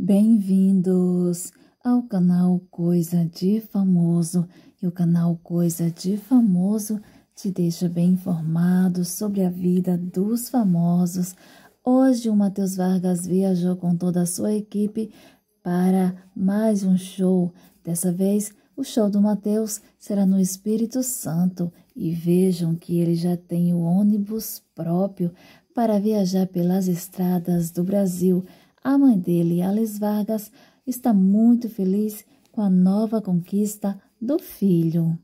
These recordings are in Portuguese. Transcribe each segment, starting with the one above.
Bem-vindos ao canal Coisa de Famoso. E o canal Coisa de Famoso te deixa bem informado sobre a vida dos famosos. Hoje o Matheus Vargas viajou com toda a sua equipe para mais um show. Dessa vez, o show do Matheus será no Espírito Santo e vejam que ele já tem o ônibus próprio para viajar pelas estradas do Brasil a mãe dele, Alice Vargas, está muito feliz com a nova conquista do filho.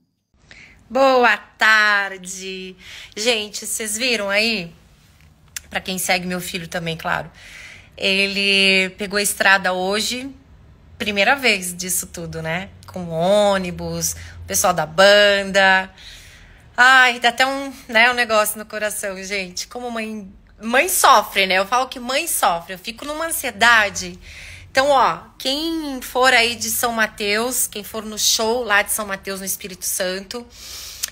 Boa tarde! Gente, vocês viram aí? Para quem segue meu filho também, claro. Ele pegou a estrada hoje, primeira vez disso tudo, né? Com ônibus, o pessoal da banda. Ai, dá até um, né, um negócio no coração, gente. Como mãe Mãe sofre, né? Eu falo que mãe sofre. Eu fico numa ansiedade. Então, ó, quem for aí de São Mateus, quem for no show lá de São Mateus no Espírito Santo.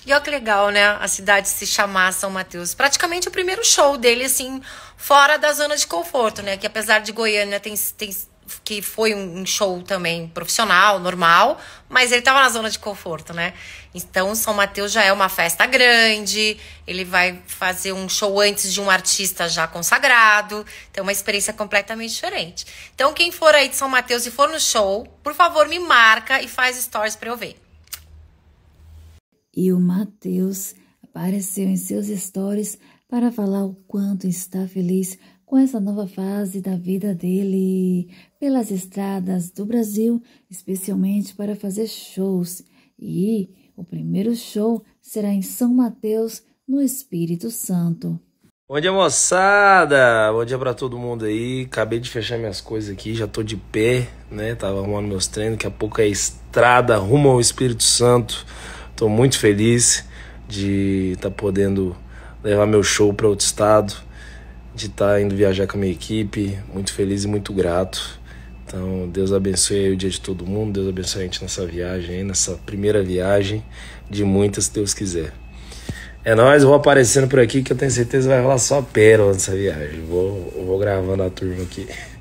E olha que legal, né? A cidade se chamar São Mateus. Praticamente o primeiro show dele, assim, fora da zona de conforto, né? Que apesar de Goiânia tem, tem, que foi um show também profissional, normal, mas ele estava na zona de conforto, né? Então, São Mateus já é uma festa grande, ele vai fazer um show antes de um artista já consagrado, então é uma experiência completamente diferente. Então, quem for aí de São Mateus e for no show, por favor, me marca e faz stories para eu ver. E o Mateus apareceu em seus stories para falar o quanto está feliz com essa nova fase da vida dele pelas estradas do Brasil, especialmente para fazer shows. E o primeiro show será em São Mateus, no Espírito Santo. Bom dia, moçada! Bom dia para todo mundo aí. Acabei de fechar minhas coisas aqui, já tô de pé, né? Tava arrumando meus treinos, daqui a pouco é estrada rumo ao Espírito Santo. Tô muito feliz de estar tá podendo levar meu show para outro estado de estar tá indo viajar com a minha equipe. Muito feliz e muito grato. Então, Deus abençoe o dia de todo mundo, Deus abençoe a gente nessa viagem, aí, nessa primeira viagem de muitas, se Deus quiser. É nóis, vou aparecendo por aqui que eu tenho certeza vai rolar só pérola nessa viagem. Vou, vou gravando a turma aqui.